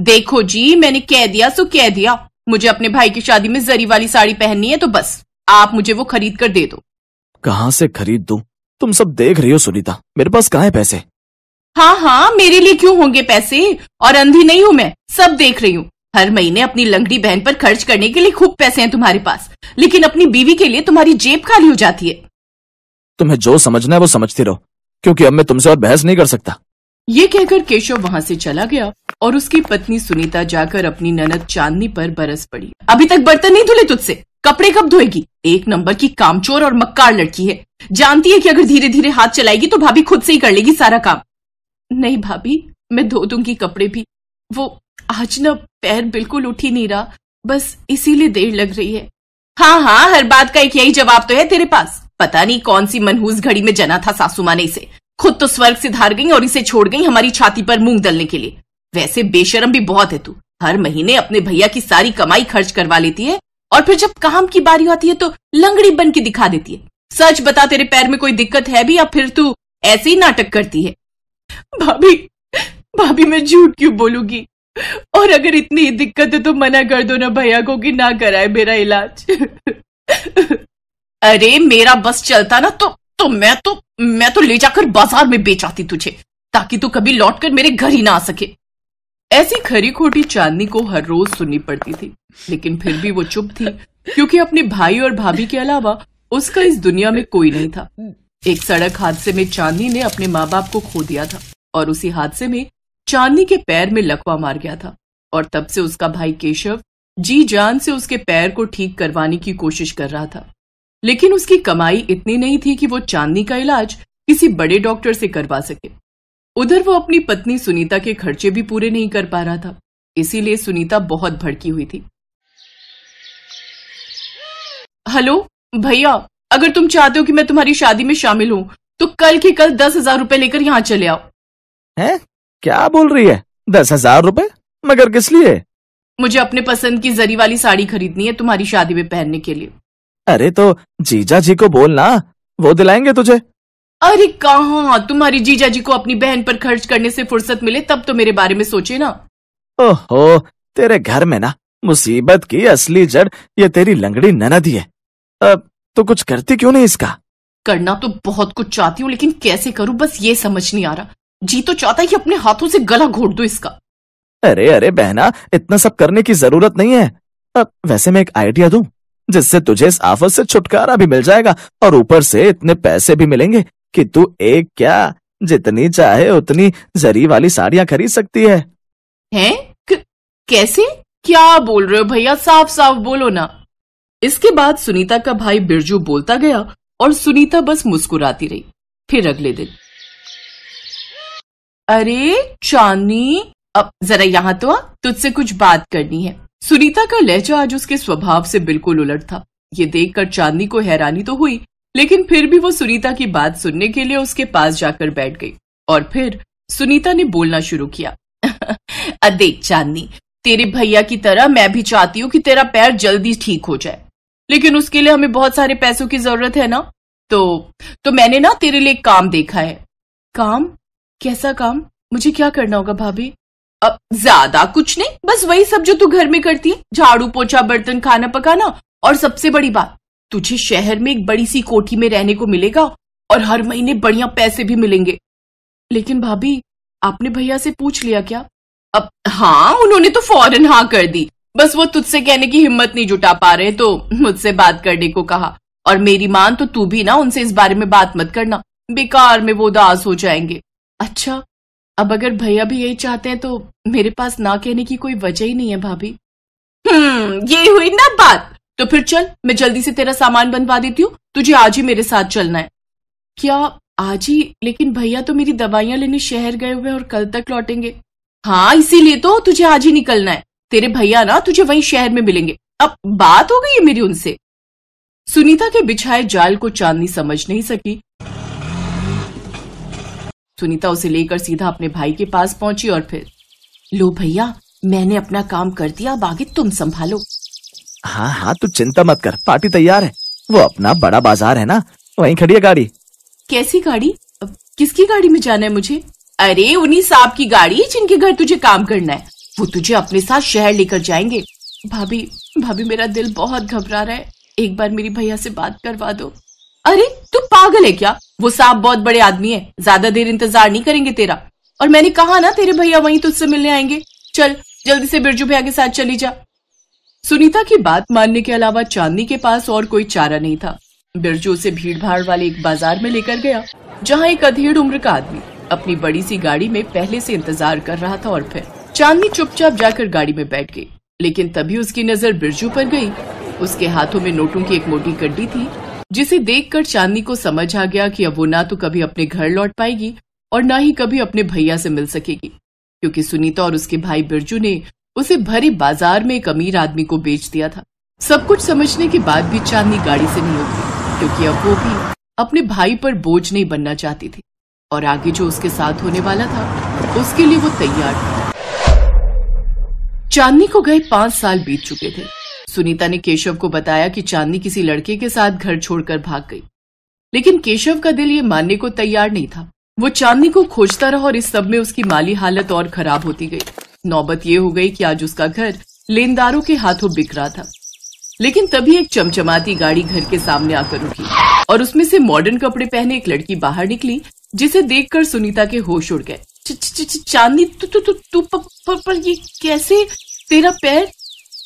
देखो जी मैंने कह दिया सो कह दिया मुझे अपने भाई की शादी में जरी वाली साड़ी पहननी है तो बस आप मुझे वो खरीद कर दे दो कहाँ से खरीद दू तुम सब देख रही हो सुनीता मेरे पास कहा है पैसे हाँ हाँ मेरे लिए क्यों होंगे पैसे और अंधी नहीं हूँ मैं सब देख रही हूँ हर महीने अपनी लंगड़ी बहन पर खर्च करने के लिए खूब पैसे हैं तुम्हारे पास लेकिन अपनी बीवी के लिए तुम्हारी जेब खाली हो जाती है तुम्हें जो समझना है वो समझती रहो क्योंकि अब मैं तुमसे और बहस नहीं कर सकता ये कहकर केशव वहाँ से चला गया और उसकी पत्नी सुनीता जाकर अपनी ननद चांदनी पर बरस पड़ी अभी तक बर्तन नहीं धुले तुझसे कपड़े कब धोएगी एक नंबर की कामचोर और मक्कार लड़की है जानती है कि अगर धीरे धीरे हाथ चलाएगी तो भाभी खुद से ही कर लेगी सारा काम नहीं भाभी मैं धो दूंगी कपड़े भी वो आज ना पैर बिल्कुल उठ ही नहीं रहा बस इसीलिए देर लग रही है हाँ हाँ हर बात का एक यही जवाब तो है तेरे पास पता नहीं कौन सी मनहूस घड़ी में जना था सासू माने ने इसे खुद तो स्वर्ग से धार गई और इसे छोड़ गई हमारी छाती पर मूंग दलने के लिए वैसे बेशरम भी बहुत है तू हर महीने अपने भैया की सारी कमाई खर्च करवा लेती है और फिर जब काम की बारी आती है तो लंगड़ी बन के दिखा देती है सच बता तेरे पैर में कोई दिक्कत है भी या फिर तू ऐसे ही नाटक करती है भाभी भाभी मैं झूठ क्यों बोलूंगी और अगर इतनी ही दिक्कत है तो मना कर दो ना भैया को कि ना कराए मेरा इलाज अरे मेरा बस चलता ना तो तो मैं तो मैं तो ले जाकर बाजार में बेच आती तुझे ताकि तू कभी लौटकर मेरे घर ही ना आ सके ऐसी खरी खोटी चांदनी को हर रोज सुननी पड़ती थी लेकिन फिर भी वो चुप थी क्योंकि अपने भाई और भाभी के अलावा उसका इस दुनिया में कोई नहीं था एक सड़क हादसे में चांदनी ने अपने माँ बाप को खो दिया था और उसी हादसे में चांदनी के पैर में लकवा मार गया था और तब से उसका भाई केशव जी जान से उसके पैर को ठीक करवाने की कोशिश कर रहा था लेकिन उसकी कमाई इतनी नहीं थी कि वो चांदनी का इलाज किसी बड़े डॉक्टर से करवा सके उधर वो अपनी पत्नी सुनीता के खर्चे भी पूरे नहीं कर पा रहा था इसीलिए सुनीता बहुत भड़की हुई थी हेलो भैया अगर तुम चाहते हो कि मैं तुम्हारी शादी में शामिल हूँ तो कल के कल दस हजार रूपए लेकर यहाँ चले आओ हैं क्या बोल रही है दस हजार रूपए मगर किस लिए मुझे अपने पसंद की जरी वाली साड़ी खरीदनी है तुम्हारी शादी में पहनने के लिए अरे तो जीजा जी को बोलना वो दिलाएंगे तुझे अरे कहा तुम्हारी जीजा जी को अपनी बहन पर खर्च करने से फुर्सत मिले तब तो मेरे बारे में सोचे ना ओहो तेरे घर में ना मुसीबत की असली जड़ ये तेरी लंगड़ी ही है अब तो कुछ करती क्यों नहीं इसका करना तो बहुत कुछ चाहती हूँ लेकिन कैसे करूँ बस ये समझ नहीं आ रहा जी तो चाहता है कि अपने हाथों से गला घोट दो इसका अरे अरे बहना इतना सब करने की जरूरत नहीं है अब वैसे मैं एक आइडिया दू जिससे तुझे इस आफत से छुटकारा भी मिल जाएगा और ऊपर से इतने पैसे भी मिलेंगे कि तू एक क्या जितनी चाहे उतनी जरी वाली साड़ियाँ खरीद सकती है हैं कैसे क्या बोल रहे हो भैया साफ साफ बोलो ना इसके बाद सुनीता का भाई बिरजू बोलता गया और सुनीता बस मुस्कुराती रही फिर अगले दिन अरे चांदनी अब जरा यहाँ तो आ तुझसे कुछ बात करनी है सुनीता का लहजा आज उसके स्वभाव से बिल्कुल उलट था ये देखकर चांदनी को हैरानी तो हुई लेकिन फिर भी वो सुनीता की बात सुनने के लिए उसके पास जाकर बैठ गई और फिर सुनीता ने बोलना शुरू किया अदेख चांदनी तेरे भैया की तरह मैं भी चाहती हूँ कि तेरा पैर जल्दी ठीक हो जाए लेकिन उसके लिए हमें बहुत सारे पैसों की जरूरत है ना तो तो मैंने ना तेरे लिए काम देखा है काम कैसा काम मुझे क्या करना होगा भाभी अब ज्यादा कुछ नहीं बस वही सब जो तू घर में करती है झाड़ू पोछा बर्तन खाना पकाना और सबसे बड़ी बात तुझे शहर में एक बड़ी सी कोठी में रहने को मिलेगा और हर महीने बढ़िया पैसे भी मिलेंगे लेकिन भाभी आपने भैया से पूछ लिया क्या अब हाँ उन्होंने तो फौरन हाँ कर दी बस वो तुझसे कहने की हिम्मत नहीं जुटा पा रहे तो मुझसे बात करने को कहा और मेरी मान तो तू भी ना उनसे इस बारे में बात मत करना बेकार में वो उदास हो जाएंगे अच्छा अब अगर भैया भी यही चाहते हैं तो मेरे पास ना कहने की कोई वजह ही नहीं है भाभी हम्म ये हुई ना बात तो फिर चल मैं जल्दी से तेरा सामान बनवा देती हूँ तुझे आज ही मेरे साथ चलना है क्या आज ही लेकिन भैया तो मेरी दवाइयां लेने शहर गए हुए और कल तक लौटेंगे हाँ इसीलिए तो तुझे आज ही निकलना है तेरे भैया ना तुझे वहीं शहर में मिलेंगे अब बात हो गई है मेरी उनसे सुनीता के बिछाए जाल को चांदनी समझ नहीं सकी सुनीता उसे लेकर सीधा अपने भाई के पास पहुंची और फिर लो भैया मैंने अपना काम कर दिया अब आगे तुम संभालो हाँ हाँ तू चिंता मत कर पार्टी तैयार है वो अपना बड़ा बाजार है ना वहीं खड़ी है गाड़ी कैसी गाड़ी किसकी गाड़ी में जाना है मुझे अरे उन्हीं साहब की गाड़ी जिनके घर तुझे काम करना है वो तुझे अपने साथ शहर लेकर जाएंगे भाभी भाभी मेरा दिल बहुत घबरा रहा है एक बार मेरी भैया से बात करवा दो अरे तू पागल है क्या वो साहब बहुत बड़े आदमी है ज्यादा देर इंतजार नहीं करेंगे तेरा और मैंने कहा ना तेरे भैया वहीं तुझसे मिलने आएंगे चल जल्दी से बिरजू भैया के साथ चली जा सुनीता की बात मानने के अलावा चांदनी के पास और कोई चारा नहीं था बिरजू उसे भीड़ भाड़ वाले एक बाजार में लेकर गया जहाँ एक अधेड़ उम्र का आदमी अपनी बड़ी सी गाड़ी में पहले से इंतजार कर रहा था और फिर चांदनी चुपचाप जाकर गाड़ी में बैठ गई लेकिन तभी उसकी नजर बिरजू पर गई उसके हाथों में नोटों की एक मोटी गड्डी थी जिसे देखकर चांदनी को समझ आ गया कि अब वो ना तो कभी अपने घर लौट पाएगी और ना ही कभी अपने भैया से मिल सकेगी क्योंकि सुनीता और उसके भाई बिरजू ने उसे भरी बाजार में एक अमीर आदमी को बेच दिया था सब कुछ समझने के बाद भी चांदनी गाड़ी से नहीं उतरी क्योंकि अब वो भी अपने भाई पर बोझ नहीं बनना चाहती थी और आगे जो उसके साथ होने वाला था उसके लिए वो तैयार था चांदनी को गए पांच साल बीत चुके थे सुनीता ने केशव को बताया कि चांदनी किसी लड़के के साथ घर छोड़कर भाग गई लेकिन केशव का दिल ये मानने को तैयार नहीं था वो चांदनी को खोजता रहा और इस सब में उसकी माली हालत और खराब होती गई नौबत ये हो गई कि आज उसका घर लेनदारों के हाथों बिक रहा था लेकिन तभी एक चमचमाती गाड़ी घर के सामने आकर रुकी और उसमें से मॉडर्न कपड़े पहने एक लड़की बाहर निकली जिसे देखकर सुनीता के होश उड़ गए चांदनी तू तू तू पर ये कैसे तेरा पैर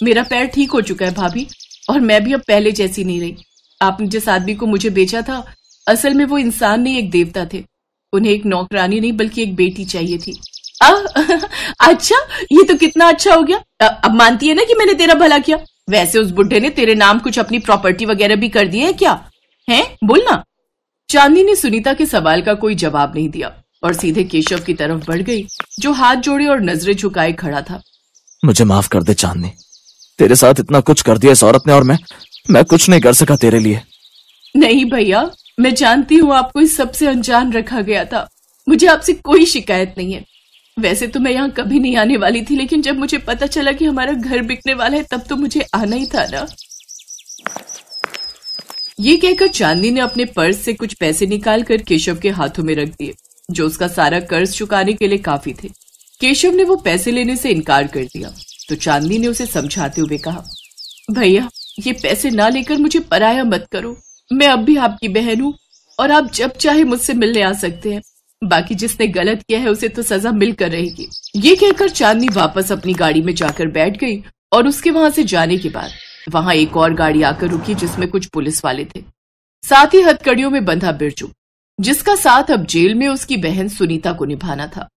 मेरा पैर ठीक हो चुका है भाभी और मैं भी अब पहले जैसी नहीं रही आपने जिस आदमी को मुझे बेचा था असल में वो इंसान नहीं एक देवता थे उन्हें एक नौकरानी नहीं बल्कि एक बेटी चाहिए थी अच्छा ये तो कितना अच्छा हो गया अब मानती है ना कि मैंने तेरा भला किया वैसे उस बुढ़े ने तेरे नाम कुछ अपनी प्रॉपर्टी वगैरह भी कर दी है क्या है बोलना चांदी चांदनी ने सुनीता के सवाल का कोई जवाब नहीं दिया और सीधे केशव की तरफ बढ़ गई जो हाथ जोड़े और नजरें झुकाए खड़ा था मुझे माफ कर दे चांदनी तेरे साथ इतना कुछ कर दिया इस औरत ने और मैं मैं कुछ नहीं कर सका तेरे लिए नहीं भैया मैं जानती हूँ आपको इस सबसे अनजान रखा गया था मुझे आपसे कोई शिकायत नहीं है वैसे तो मैं यहाँ कभी नहीं आने वाली थी लेकिन जब मुझे पता चला कि हमारा घर बिकने वाला है तब तो मुझे आना ही था ना ये कहकर चांदनी ने अपने पर्स से कुछ पैसे निकाल कर केशव के हाथों में रख दिए जो उसका सारा कर्ज चुकाने के लिए काफी थे केशव ने वो पैसे लेने से इनकार कर दिया तो चांदनी ने उसे समझाते हुए कहा भैया ये पैसे ना लेकर मुझे पराया मत करो मैं अब भी आपकी बहन हूँ और आप जब चाहे मुझसे मिलने आ सकते हैं बाकी जिसने गलत किया है उसे तो सजा मिलकर रहेगी ये कहकर चांदनी वापस अपनी गाड़ी में जाकर बैठ गई और उसके वहाँ से जाने के बाद वहाँ एक और गाड़ी आकर रुकी जिसमें कुछ पुलिस वाले थे साथ ही हथकड़ियों में बंधा बिरजू जिसका साथ अब जेल में उसकी बहन सुनीता को निभाना था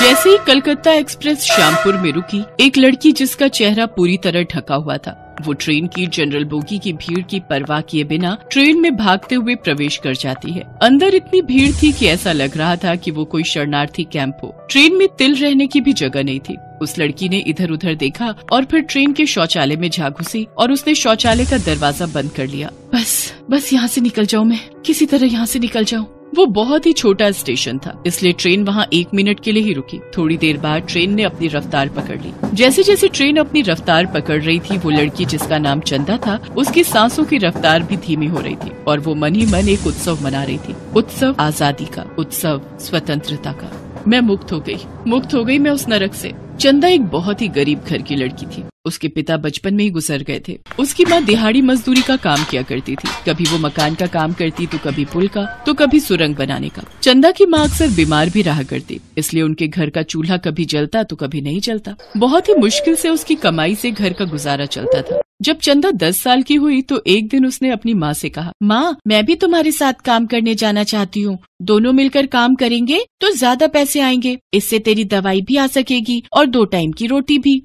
जैसे ही कलकत्ता एक्सप्रेस श्यामपुर में रुकी एक लड़की जिसका चेहरा पूरी तरह ढका हुआ था वो ट्रेन की जनरल बोगी की भीड़ की परवाह किए बिना ट्रेन में भागते हुए प्रवेश कर जाती है अंदर इतनी भीड़ थी कि ऐसा लग रहा था कि वो कोई शरणार्थी कैंप हो ट्रेन में तिल रहने की भी जगह नहीं थी उस लड़की ने इधर उधर देखा और फिर ट्रेन के शौचालय में जा घुसी और उसने शौचालय का दरवाजा बंद कर लिया बस बस यहाँ से निकल जाऊँ मैं किसी तरह यहाँ से निकल जाऊँ वो बहुत ही छोटा स्टेशन था इसलिए ट्रेन वहाँ एक मिनट के लिए ही रुकी थोड़ी देर बाद ट्रेन ने अपनी रफ्तार पकड़ ली जैसे जैसे ट्रेन अपनी रफ्तार पकड़ रही थी वो लड़की जिसका नाम चंदा था उसकी सांसों की रफ्तार भी धीमी हो रही थी और वो मन ही मन एक उत्सव मना रही थी उत्सव आजादी का उत्सव स्वतंत्रता का मैं मुक्त हो गई मुक्त हो गई मैं उस नरक से चंदा एक बहुत ही गरीब घर की लड़की थी उसके पिता बचपन में ही गुजर गए थे उसकी माँ दिहाड़ी मजदूरी का काम किया करती थी कभी वो मकान का काम करती तो कभी पुल का तो कभी सुरंग बनाने का चंदा की माँ अक्सर बीमार भी रहा करती इसलिए उनके घर का चूल्हा कभी जलता तो कभी नहीं जलता बहुत ही मुश्किल से उसकी कमाई से घर का गुजारा चलता था जब चंदा दस साल की हुई तो एक दिन उसने अपनी माँ से कहा माँ मैं भी तुम्हारे साथ काम करने जाना चाहती हूँ दोनों मिलकर काम करेंगे तो ज्यादा पैसे आएंगे इससे तेरी दवाई भी आ सकेगी और और दो टाइम की रोटी भी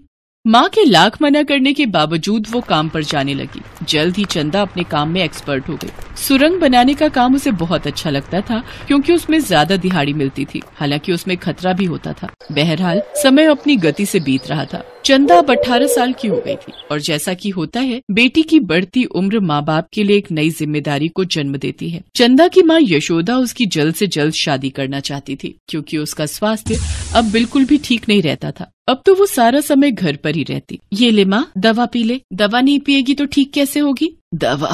माँ के लाख मना करने के बावजूद वो काम पर जाने लगी जल्द ही चंदा अपने काम में एक्सपर्ट हो गई सुरंग बनाने का काम उसे बहुत अच्छा लगता था क्योंकि उसमें ज्यादा दिहाड़ी मिलती थी हालांकि उसमें खतरा भी होता था बहरहाल समय अपनी गति से बीत रहा था चंदा अब अठारह साल की हो गई थी और जैसा कि होता है बेटी की बढ़ती उम्र माँ बाप के लिए एक नई जिम्मेदारी को जन्म देती है चंदा की माँ यशोदा उसकी जल्द से जल्द शादी करना चाहती थी क्योंकि उसका स्वास्थ्य अब बिल्कुल भी ठीक नहीं रहता था अब तो वो सारा समय घर पर ही रहती ये ले माँ दवा पी ले दवा नहीं पिएगी तो ठीक कैसे होगी दवा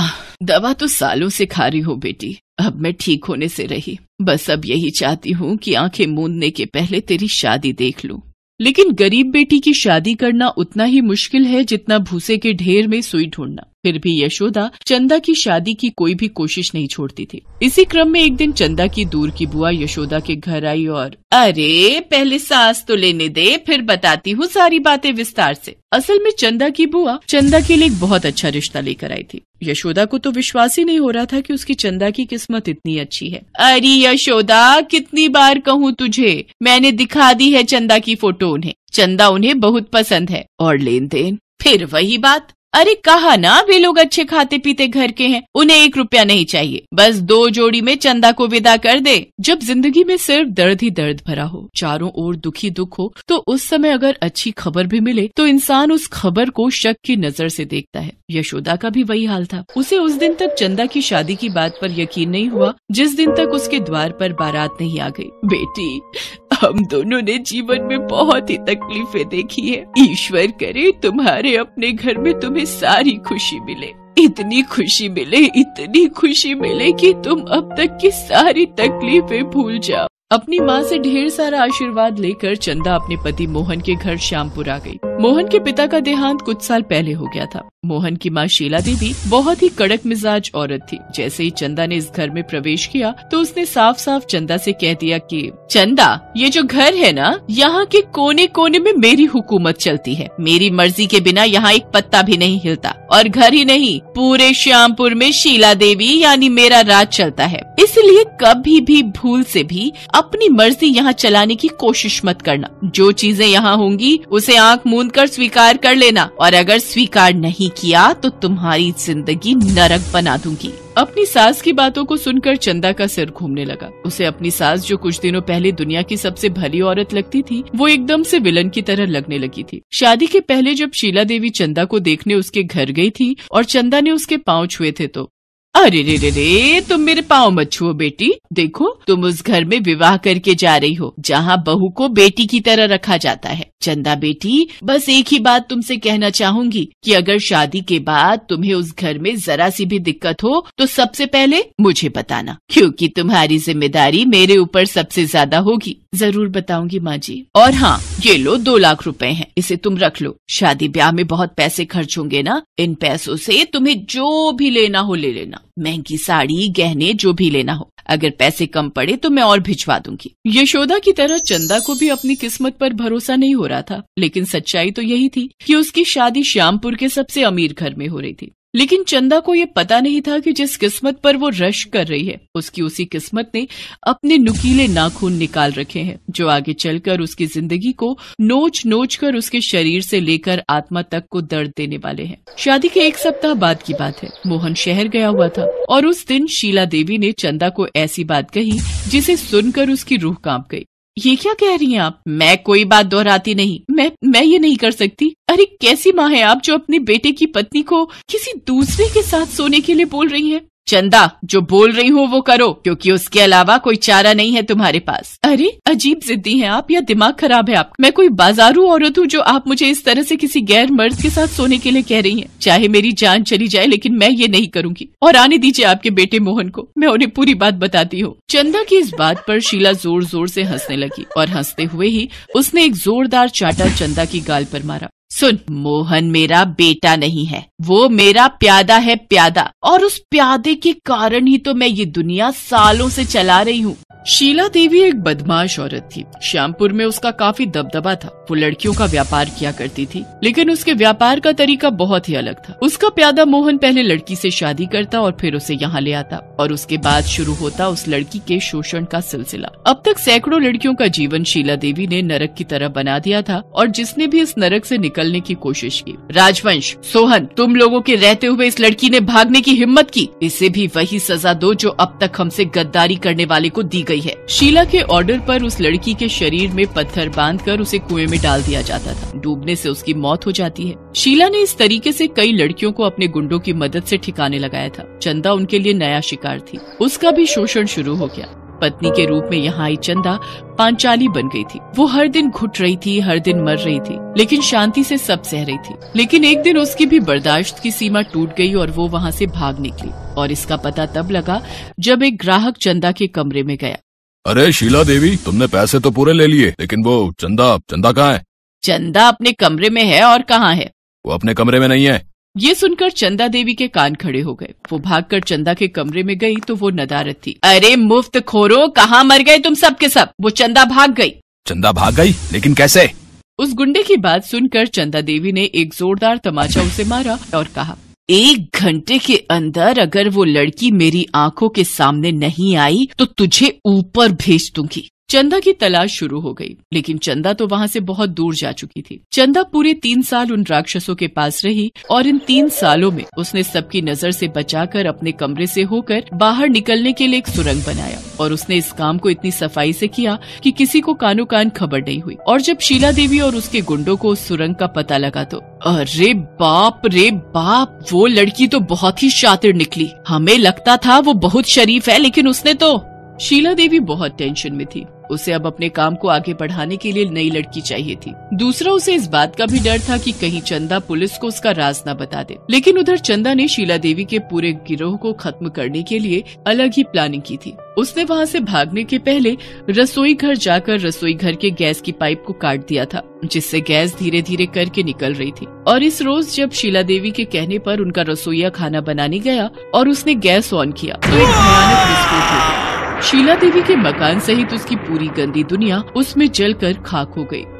दवा तो सालों से खा रही हो बेटी अब मैं ठीक होने से रही बस अब यही चाहती हूँ कि आंखें मूंदने के पहले तेरी शादी देख लूँ लेकिन गरीब बेटी की शादी करना उतना ही मुश्किल है जितना भूसे के ढेर में सुई ढूंढना फिर भी यशोदा चंदा की शादी की कोई भी कोशिश नहीं छोड़ती थी इसी क्रम में एक दिन चंदा की दूर की बुआ यशोदा के घर आई और अरे पहले सास तो लेने दे फिर बताती हूँ सारी बातें विस्तार से असल में चंदा की बुआ चंदा के लिए एक बहुत अच्छा रिश्ता लेकर आई थी यशोदा को तो विश्वास ही नहीं हो रहा था कि उसकी चंदा की किस्मत इतनी अच्छी है अरे यशोदा कितनी बार कहूँ तुझे मैंने दिखा दी है चंदा की फोटो उन्हें चंदा उन्हें बहुत पसंद है और लेन देन फिर वही बात अरे कहा ना वे लोग अच्छे खाते पीते घर के हैं उन्हें एक रुपया नहीं चाहिए बस दो जोड़ी में चंदा को विदा कर दे जब जिंदगी में सिर्फ दर्द ही दर्द भरा हो चारों ओर दुखी दुख हो तो उस समय अगर अच्छी खबर भी मिले तो इंसान उस खबर को शक की नजर से देखता है यशोदा का भी वही हाल था उसे उस दिन तक चंदा की शादी की बात पर यकीन नहीं हुआ जिस दिन तक उसके द्वार पर बारात नहीं आ गई बेटी हम दोनों ने जीवन में बहुत ही तकलीफें देखी है ईश्वर करे तुम्हारे अपने घर में तुम्हें सारी खुशी मिले इतनी खुशी मिले इतनी खुशी मिले कि तुम अब तक की सारी तकलीफें भूल जाओ अपनी माँ से ढेर सारा आशीर्वाद लेकर चंदा अपने पति मोहन के घर श्यामपुर आ गई। मोहन के पिता का देहांत कुछ साल पहले हो गया था मोहन की माँ शीला दीदी बहुत ही कड़क मिजाज औरत थी जैसे ही चंदा ने इस घर में प्रवेश किया तो उसने साफ साफ चंदा से कह दिया कि चंदा ये जो घर है ना यहाँ के कोने कोने में मेरी हुकूमत चलती है मेरी मर्जी के बिना यहाँ एक पत्ता भी नहीं हिलता और घर ही नहीं पूरे श्यामपुर में शीला देवी यानी मेरा राज चलता है इसलिए कभी भी भूल से भी अपनी मर्जी यहाँ चलाने की कोशिश मत करना जो चीजें यहाँ होंगी उसे आंख मूंद कर स्वीकार कर लेना और अगर स्वीकार नहीं किया तो तुम्हारी जिंदगी नरक बना दूंगी अपनी सास की बातों को सुनकर चंदा का सिर घूमने लगा उसे अपनी सास जो कुछ दिनों पहले दुनिया की सबसे भली औरत लगती थी वो एकदम से विलन की तरह लगने लगी थी शादी के पहले जब शीला देवी चंदा को देखने उसके घर गई थी और चंदा ने उसके पाँव छुए थे तो अरे रे रे रे तुम मेरे पाँव मत छुओ बेटी देखो तुम उस घर में विवाह करके जा रही हो जहाँ बहू को बेटी की तरह रखा जाता है चंदा बेटी बस एक ही बात तुमसे कहना चाहूंगी कि अगर शादी के बाद तुम्हें उस घर में जरा सी भी दिक्कत हो तो सबसे पहले मुझे बताना क्योंकि तुम्हारी जिम्मेदारी मेरे ऊपर सबसे ज्यादा होगी जरूर बताऊंगी माँ जी और हाँ ये लो दो लाख रुपए हैं इसे तुम रख लो शादी ब्याह में बहुत पैसे खर्च होंगे ना इन पैसों से तुम्हें जो भी लेना हो ले लेना महंगी साड़ी गहने जो भी लेना हो अगर पैसे कम पड़े तो मैं और भिजवा दूंगी यशोदा की तरह चंदा को भी अपनी किस्मत पर भरोसा नहीं हो रहा था लेकिन सच्चाई तो यही थी कि उसकी शादी श्यामपुर के सबसे अमीर घर में हो रही थी लेकिन चंदा को यह पता नहीं था कि जिस किस्मत पर वो रश कर रही है उसकी उसी किस्मत ने अपने नुकीले नाखून निकाल रखे हैं जो आगे चलकर उसकी जिंदगी को नोच नोच कर उसके शरीर से लेकर आत्मा तक को दर्द देने वाले हैं शादी के एक सप्ताह बाद की बात है मोहन शहर गया हुआ था और उस दिन शीला देवी ने चंदा को ऐसी बात कही जिसे सुनकर उसकी रूह कांप गई ये क्या कह रही हैं आप मैं कोई बात दोहराती नहीं मैं मैं ये नहीं कर सकती अरे कैसी माँ है आप जो अपने बेटे की पत्नी को किसी दूसरे के साथ सोने के लिए बोल रही हैं चंदा जो बोल रही हूँ वो करो क्योंकि उसके अलावा कोई चारा नहीं है तुम्हारे पास अरे अजीब जिद्दी हैं आप या दिमाग खराब है आप मैं कोई बाजारू औरत हूँ जो आप मुझे इस तरह से किसी गैर मर्द के साथ सोने के लिए कह रही हैं चाहे मेरी जान चली जाए लेकिन मैं ये नहीं करूँगी और आने दीजिए आपके बेटे मोहन को मैं उन्हें पूरी बात बताती हूँ चंदा की इस बात पर शीला जोर जोर से हंसने लगी और हंसते हुए ही उसने एक जोरदार चाटा चंदा की गाल पर मारा सुन मोहन मेरा बेटा नहीं है वो मेरा प्यादा है प्यादा और उस प्यादे के कारण ही तो मैं ये दुनिया सालों से चला रही हूँ शीला देवी एक बदमाश औरत थी श्यामपुर में उसका काफी दबदबा था वो लड़कियों का व्यापार किया करती थी लेकिन उसके व्यापार का तरीका बहुत ही अलग था उसका प्यादा मोहन पहले लड़की से शादी करता और फिर उसे यहाँ ले आता और उसके बाद शुरू होता उस लड़की के शोषण का सिलसिला अब तक सैकड़ों लड़कियों का जीवन शीला देवी ने नरक की तरह बना दिया था और जिसने भी इस नरक ऐसी निकलने की कोशिश की राजवंश सोहन तुम लोगों के रहते हुए इस लड़की ने भागने की हिम्मत की इसे भी वही सजा दो जो अब तक हमसे गद्दारी करने वाले को दी गई है शीला के ऑर्डर पर उस लड़की के शरीर में पत्थर बांधकर उसे कुएं में डाल दिया जाता था डूबने से उसकी मौत हो जाती है शीला ने इस तरीके से कई लड़कियों को अपने गुंडों की मदद से ठिकाने लगाया था चंदा उनके लिए नया शिकार थी उसका भी शोषण शुरू हो गया पत्नी के रूप में यहाँ आई चंदा पांचाली बन गई थी वो हर दिन घुट रही थी हर दिन मर रही थी लेकिन शांति से सब सह रही थी लेकिन एक दिन उसकी भी बर्दाश्त की सीमा टूट गई और वो वहाँ से भाग निकली और इसका पता तब लगा जब एक ग्राहक चंदा के कमरे में गया अरे शीला देवी तुमने पैसे तो पूरे ले लिए लेकिन वो चंदा चंदा कहाँ है चंदा अपने कमरे में है और कहाँ है वो अपने कमरे में नहीं है ये सुनकर चंदा देवी के कान खड़े हो गए वो भागकर चंदा के कमरे में गई तो वो नदारत थी अरे मुफ्त खोरो कहाँ मर गए तुम सब के सब वो चंदा भाग गई चंदा भाग गई लेकिन कैसे उस गुंडे की बात सुनकर चंदा देवी ने एक जोरदार तमाचा उसे मारा और कहा एक घंटे के अंदर अगर वो लड़की मेरी आंखों के सामने नहीं आई तो तुझे ऊपर भेज दूंगी चंदा की तलाश शुरू हो गई लेकिन चंदा तो वहाँ से बहुत दूर जा चुकी थी चंदा पूरे तीन साल उन राक्षसों के पास रही और इन तीन सालों में उसने सबकी नजर से बचाकर अपने कमरे से होकर बाहर निकलने के लिए एक सुरंग बनाया और उसने इस काम को इतनी सफाई से किया कि किसी को कानो कान खबर नहीं हुई और जब शीला देवी और उसके गुंडों को उस सुरंग का पता लगा तो अरे बाप रे बाप वो लड़की तो बहुत ही शातिर निकली हमें लगता था वो बहुत शरीफ है लेकिन उसने तो शीला देवी बहुत टेंशन में थी उसे अब अपने काम को आगे बढ़ाने के लिए नई लड़की चाहिए थी दूसरा उसे इस बात का भी डर था कि कहीं चंदा पुलिस को उसका राज न बता दे लेकिन उधर चंदा ने शीला देवी के पूरे गिरोह को खत्म करने के लिए अलग ही प्लानिंग की थी उसने वहाँ से भागने के पहले रसोई घर जाकर रसोई घर के गैस की पाइप को काट दिया था जिससे गैस धीरे धीरे करके निकल रही थी और इस रोज जब शीला देवी के कहने पर उनका रसोईया खाना बनाने गया और उसने गैस ऑन किया तो एक भयानक विस्फोट हो गया शीला देवी के मकान सहित उसकी पूरी गंदी दुनिया उसमें जलकर खाक हो गई।